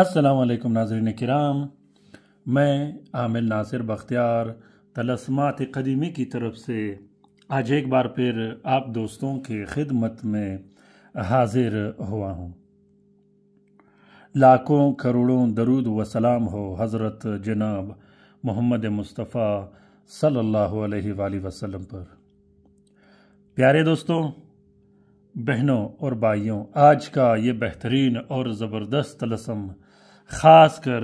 असलकम नाजरन कराम मैं आमिर नासिर बख्तियार तलस्मात कदीमी की तरफ से आज एक बार फिर आप दोस्तों के खिदमत में हाजिर हुआ हूँ लाखों करोड़ों दरूद व सलाम हो हज़रत जनाब मोहम्मद मुस्तफ़ा सल्लल्लाहु अलैहि वसल्लम पर प्यारे दोस्तों बहनों और भाइयों आज का ये बेहतरीन और ज़बरदस्त लसम ख़ास कर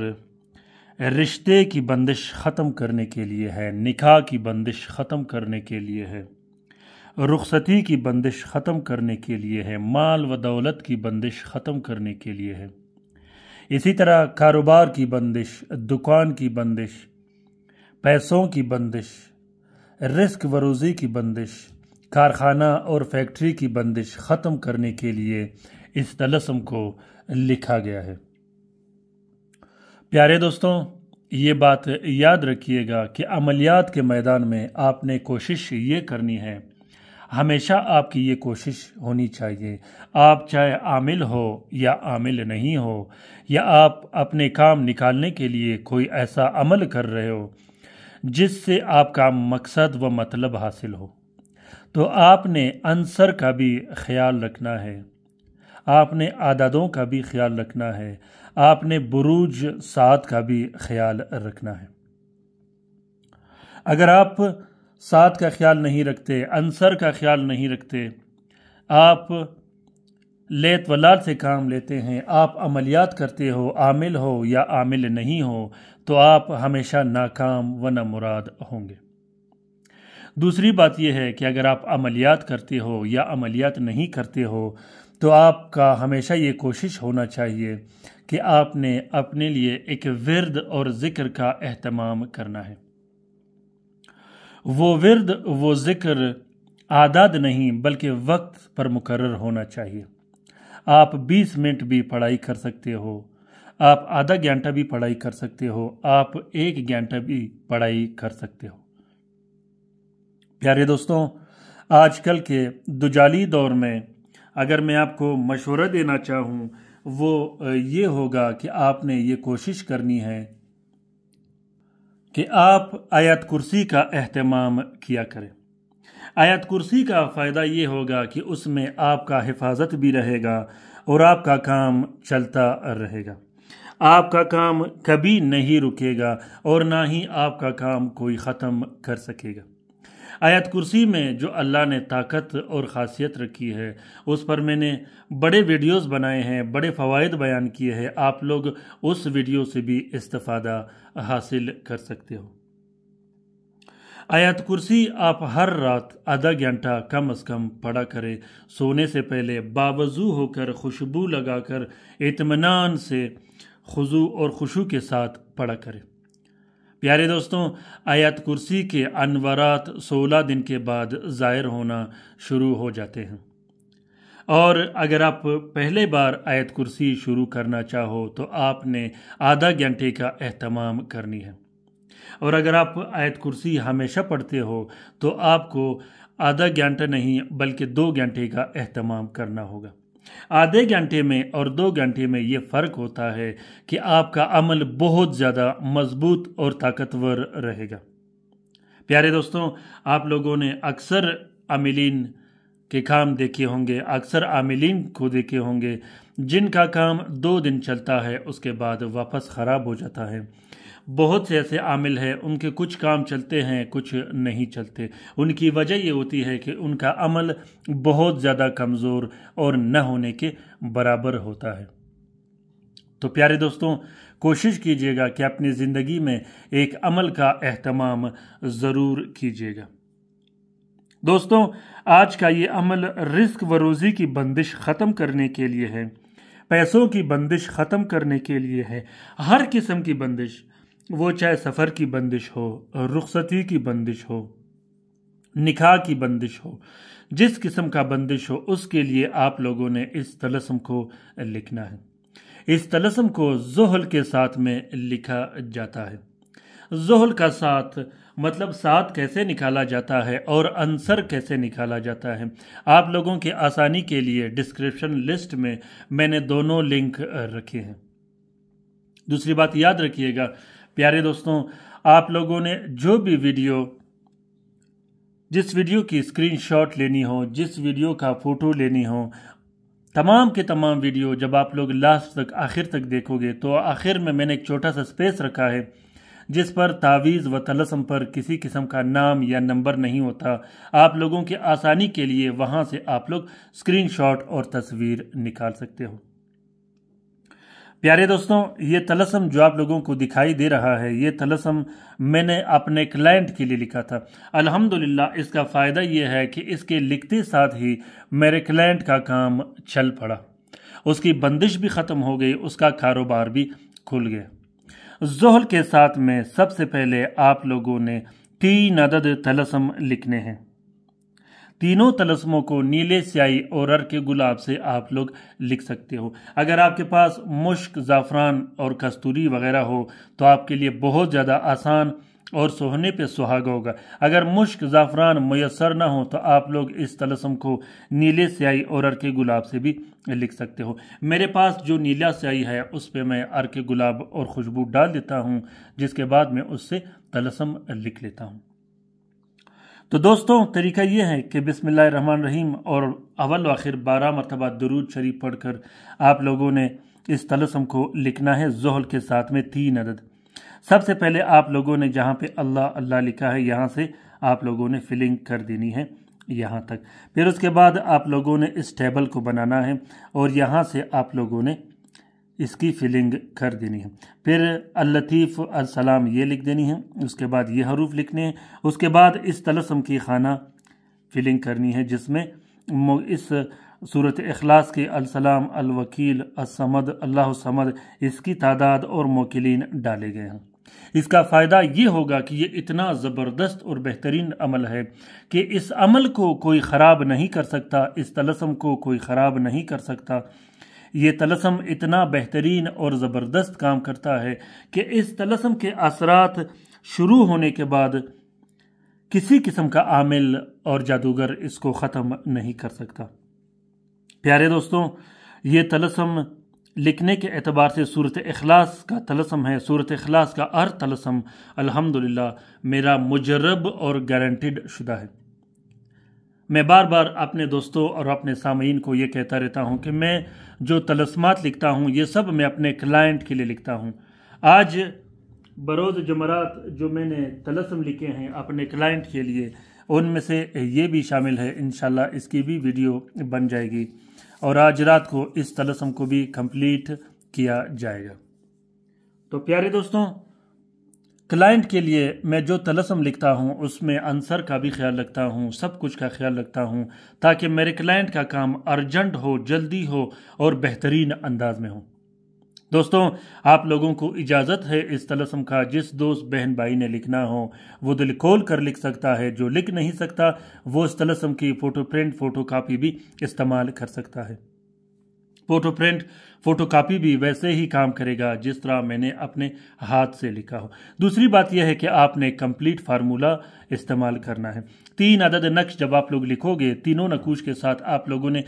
रिश्ते की बंदिश ख़त्म करने के लिए है निकाह की बंदिश ख़त्म करने के लिए है रुखसती की बंदिश ख़त्म करने के लिए है माल व दौलत की बंदिश ख़त्म करने के लिए है इसी तरह कारोबार की बंदिश दुकान की बंदिश पैसों की बंदिश रिस्क व रोज़ी की बंदिश कारखाना और फैक्ट्री की बंदिश ख़त्म करने के लिए इस तलसम को लिखा गया है प्यारे दोस्तों ये बात याद रखिएगा कि अमलियात के मैदान में आपने कोशिश ये करनी है हमेशा आपकी ये कोशिश होनी चाहिए आप चाहे आमिल हो या आमिल नहीं हो या आप अपने काम निकालने के लिए कोई ऐसा अमल कर रहे हो जिससे आपका मकसद व मतलब हासिल हो तो आपने अंसर का भी ख्याल रखना है आपने आदादों का भी ख्याल रखना है आपने बुरूज सात का भी ख्याल रखना है अगर आप सात का ख्याल नहीं रखते अंसर का ख्याल नहीं रखते आप लेत वलाद से काम लेते हैं आप अमलियात करते हो आमिल हो या आमिल नहीं हो तो आप हमेशा नाकाम व ना मुराद होंगे दूसरी बात यह है कि अगर आप अमलियात करते हो या अमलियात नहीं करते हो तो आपका हमेशा ये कोशिश होना चाहिए कि आपने अपने लिए एक विरद और ज़िक्र का अहतमाम करना है वो विरद वो ज़िक्र आदाद नहीं बल्कि वक्त पर मुकर होना चाहिए आप 20 मिनट भी पढ़ाई कर सकते हो आप आधा घंटा भी पढ़ाई कर सकते हो आप एक घंटा भी पढ़ाई कर सकते हो प्यारे दोस्तों आजकल के दुजाली दौर में अगर मैं आपको मशवरा देना चाहूँ वो ये होगा कि आपने ये कोशिश करनी है कि आप आयत कुर्सी का अहतमाम किया करें आयत कुर्सी का फ़ायदा ये होगा कि उसमें आपका हिफाजत भी रहेगा और आपका काम चलता रहेगा आपका काम कभी नहीं रुकेगा और ना ही आपका काम कोई ख़त्म कर सकेगा आयत कुर्सी में जो अल्लाह ने ताकत और ख़ासियत रखी है उस पर मैंने बड़े वीडियोस बनाए हैं बड़े फ़वाद बयान किए हैं आप लोग उस वीडियो से भी इस्ता हासिल कर सकते हो आयत कुर्सी आप हर रात आधा घंटा कम अज़ कम पढ़ा करें सोने से पहले बावजू होकर खुशबू लगाकर इतमान से खुजू और खुशू के साथ पढ़ा करें प्यारे दोस्तों आयत कुर्सी के अनवरात सोलह दिन के बाद ज़ाहिर होना शुरू हो जाते हैं और अगर आप पहले बार आयत कुर्सी शुरू करना चाहो तो आपने आधा घंटे का अहतमाम करनी है और अगर आप आयत कुर्सी हमेशा पढ़ते हो तो आपको आधा घंटा नहीं बल्कि दो घंटे का अहतमाम करना होगा आधे घंटे में और दो घंटे में ये फ़र्क होता है कि आपका अमल बहुत ज़्यादा मज़बूत और ताकतवर रहेगा प्यारे दोस्तों आप लोगों ने अक्सर अमिलीन के काम देखे होंगे अक्सर आमिलीन को देखे होंगे जिनका काम दो दिन चलता है उसके बाद वापस ख़राब हो जाता है बहुत से ऐसे आमिल हैं उनके कुछ काम चलते हैं कुछ नहीं चलते उनकी वजह ये होती है कि उनका अमल बहुत ज़्यादा कमज़ोर और न होने के बराबर होता है तो प्यारे दोस्तों कोशिश कीजिएगा कि अपनी ज़िंदगी में एक अमल का अहतमाम ज़रूर कीजिएगा दोस्तों आज का ये अमल रिस्क व रोज़ी की बंदिश ख़त्म करने के लिए है पैसों की बंदिश ख़त्म करने के लिए है हर किस्म की बंदिश वो चाहे सफ़र की बंदिश हो रुखसती की बंदिश हो निकाह की बंदिश हो जिस किस्म का बंदिश हो उसके लिए आप लोगों ने इस तलस्म को लिखना है इस तलस्म को जोहल के साथ में लिखा जाता है जोहल का साथ मतलब साथ कैसे निकाला जाता है और आंसर कैसे निकाला जाता है आप लोगों की आसानी के लिए डिस्क्रिप्शन लिस्ट में मैंने दोनों लिंक रखे हैं दूसरी बात याद रखिएगा प्यारे दोस्तों आप लोगों ने जो भी वीडियो जिस वीडियो की स्क्रीनशॉट लेनी हो जिस वीडियो का फ़ोटो लेनी हो तमाम के तमाम वीडियो जब आप लोग लास्ट तक आखिर तक देखोगे तो आखिर में मैंने एक छोटा सा स्पेस रखा है जिस पर तावीज़ व तलसम पर किसी किस्म का नाम या नंबर नहीं होता आप लोगों की आसानी के लिए वहाँ से आप लोग स्क्रीनशॉट और तस्वीर निकाल सकते हो प्यारे दोस्तों ये तलसम जो आप लोगों को दिखाई दे रहा है ये तलसम मैंने अपने क्लाइंट के लिए लिखा था अल्हम्दुलिल्लाह इसका फ़ायदा ये है कि इसके लिखते साथ ही मेरे क्लाइंट का काम चल पड़ा उसकी बंदिश भी ख़त्म हो गई उसका कारोबार भी खुल गया जहल के साथ में सबसे पहले आप लोगों ने तीन अदद तलसम लिखने हैं तीनों तलस्मों को नीले स्याही और अर के गुलाब से आप लोग लिख सकते हो अगर आपके पास मुश्क ज़ाफ़रान और कस्तूरी वगैरह हो तो आपके लिए बहुत ज़्यादा आसान और सोहने पे सुहागा होगा अगर मुश्क ज़ाफ़रान मैसर ना हो तो आप लोग इस तलसम को नीले स्याही और अर के गुलाब से भी लिख सकते हो मेरे पास जो नीला स्याही है उस पर मैं अर के गुलाब और खुशबू डाल देता हूँ जिसके बाद मैं उससे तलसम लिख लेता हूँ तो दोस्तों तरीका ये है कि बिसमान रहीम और अवल आखिर बारह मरतबा दरूद शरीफ पढ़कर आप लोगों ने इस तलसम को लिखना है जहल के साथ में तीन अदद सबसे पहले आप लोगों ने जहाँ पे अल्लाह अल्लाह लिखा है यहाँ से आप लोगों ने फिलिंग कर देनी है यहाँ तक फिर उसके बाद आप लोगों ने इस टेबल को बनाना है और यहाँ से आप लोगों ने इसकी फिलिंग कर देनी है फिर अलतीफ़ असलाम ये लिख देनी है उसके बाद ये हरूफ लिखने हैं उसके बाद इस तलसम की खाना फिलिंग करनी है जिसमें इस सूरत अखलास के अलसलाम अलवकील असमद अल्लाह समद इसकी तादाद और मोकिलीन डाले गए हैं इसका फ़ायदा ये होगा कि ये इतना ज़बरदस्त और बेहतरीन अमल है कि इस अमल को कोई ख़राब नहीं कर सकता इस तलसम को कोई ख़राब नहीं कर सकता ये तलसम इतना बेहतरीन और ज़बरदस्त काम करता है कि इस तलसम के असरात शुरू होने के बाद किसी किस्म का आमिल और जादूगर इसको ख़त्म नहीं कर सकता प्यारे दोस्तों ये तलसम लिखने के अतबार से सूरत अखलास का तलसम है सूरत अखलास का अर तलसम अलहमदिल्ला मेरा मुजरब और गारंटिड शुदा है मैं बार बार अपने दोस्तों और अपने सामीन को ये कहता रहता हूँ कि मैं जो तलस्मात लिखता हूँ ये सब मैं अपने क्लाइंट के लिए लिखता हूँ आज बरोज़ जमरात जो मैंने तलस्म लिखे हैं अपने क्लाइंट के लिए उनमें से ये भी शामिल है इन इसकी भी वीडियो बन जाएगी और आज रात को इस तलस्म को भी कंप्लीट किया जाएगा तो प्यारे दोस्तों क्लाइंट के लिए मैं जो तलसम लिखता हूँ उसमें आंसर का भी ख्याल रखता हूँ सब कुछ का ख्याल रखता हूँ ताकि मेरे क्लाइंट का काम अर्जेंट हो जल्दी हो और बेहतरीन अंदाज में हो दोस्तों आप लोगों को इजाज़त है इस तलसम का जिस दोस्त बहन भाई ने लिखना हो वो दिल खोल कर लिख सकता है जो लिख नहीं सकता वो इस तलसम की फ़ोटो प्रिंट फ़ोटो कापी भी इस्तेमाल कर सकता है फोटो प्रिंट फोटो कापी भी वैसे ही काम करेगा जिस तरह मैंने अपने हाथ से लिखा हो दूसरी बात यह है कि आपने कंप्लीट फार्मूला इस्तेमाल करना है तीन अदद नक्श जब आप लोग लिखोगे तीनों नकूश के साथ आप लोगों ने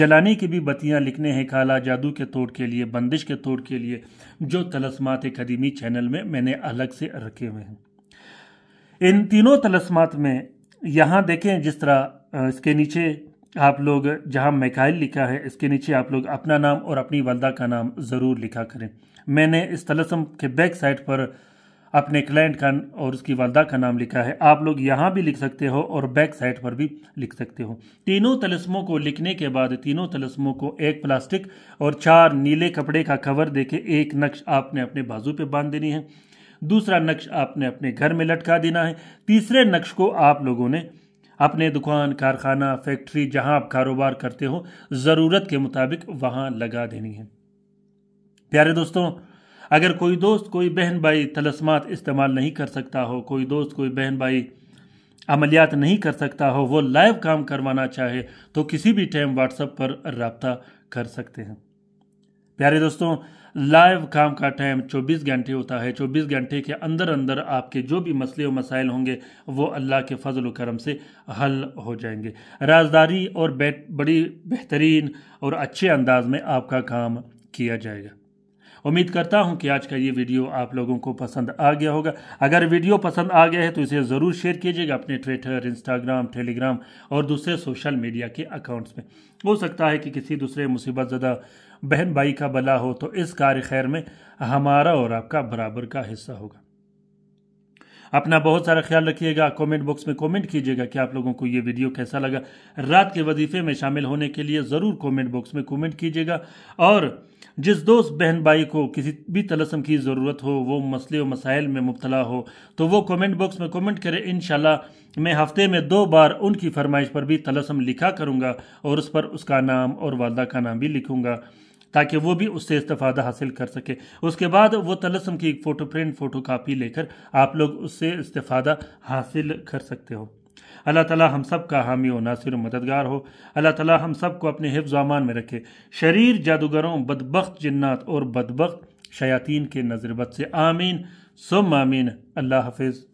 जलाने की भी बतियां लिखने हैं काला जादू के तोड़ के लिए बंदिश के तोड़ के लिए जो तलस्मात कदीमी चैनल में मैंने अलग से रखे हुए हैं इन तीनों तलस्मात में यहाँ देखें जिस तरह इसके नीचे आप लोग जहाँ मैकाइल लिखा है इसके नीचे आप लोग अपना नाम और अपनी वालदा का नाम ज़रूर लिखा करें मैंने इस तलसम के बैक साइड पर अपने क्लाइंट का और उसकी वालदा का नाम लिखा है आप लोग यहाँ भी लिख सकते हो और बैक साइड पर भी लिख सकते हो तीनों तलस्मों को लिखने के बाद तीनों तलस्मों को एक प्लास्टिक और चार नीले कपड़े का कवर देके एक नक्श आपने अपने बाजू पे बांध देनी है दूसरा नक्श आपने अपने घर में लटका देना है तीसरे नक्श को आप लोगों ने अपने दुकान कारखाना फैक्ट्री जहां आप कारोबार करते हो ज़रूरत के मुताबिक वहां लगा देनी है प्यारे दोस्तों अगर कोई दोस्त कोई बहन भाई तलस्मात इस्तेमाल नहीं कर सकता हो कोई दोस्त कोई बहन भाई अमलियात नहीं कर सकता हो वो लाइव काम करवाना चाहे तो किसी भी टाइम व्हाट्सएप पर रबता कर सकते हैं प्यारे दोस्तों लाइव काम का टाइम 24 घंटे होता है 24 घंटे के अंदर अंदर आपके जो भी मसले और मसाइल होंगे वो अल्लाह के फजल व करम से हल हो जाएंगे राजदारी और बड़ी बेहतरीन और अच्छे अंदाज में आपका काम किया जाएगा उम्मीद करता हूँ कि आज का ये वीडियो आप लोगों को पसंद आ गया होगा अगर वीडियो पसंद आ गया है तो इसे ज़रूर शेयर कीजिएगा अपने ट्विटर इंस्टाग्राम टेलीग्राम और दूसरे सोशल मीडिया के अकाउंट्स में हो सकता है कि किसी दूसरे मुसीबत ज़दा बहन भाई का भला हो तो इस कार्य खैर में हमारा और आपका बराबर का हिस्सा होगा अपना बहुत सारा ख्याल रखिएगा कमेंट बॉक्स में कमेंट कीजिएगा कि आप लोगों को ये वीडियो कैसा लगा रात के वजीफे में शामिल होने के लिए ज़रूर कमेंट बॉक्स में कमेंट कीजिएगा और जिस दोस्त बहन भाई को किसी भी तलसम की ज़रूरत हो वो मसले व मसाइल में मुबतला हो तो वो कमेंट बॉक्स में कमेंट करें इन मैं हफ्ते में दो बार उनकी फरमाइश पर भी तलसम लिखा करूँगा और उस पर उसका नाम और वालदा का नाम भी लिखूँगा ताकि वो भी उससे इस्तफ़ादा हासिल कर सके उसके बाद वो तलसम की एक फ़ोटो प्रिंट फ़ोटो कापी लेकर आप लोग उससे इस्तफ़ादा हासिल कर सकते हो अल्लाह ताला हम सब का हामी और नासिर मददगार हो अल्लाह ताला हम सब को अपने हिफ्ज़ अमान में रखे शरीर जादूगरों बदबख्त जिन्नात और बदबख्त शयातीन के नज़रबत से आमीन सुम आमीन अल्लाह हाफिज़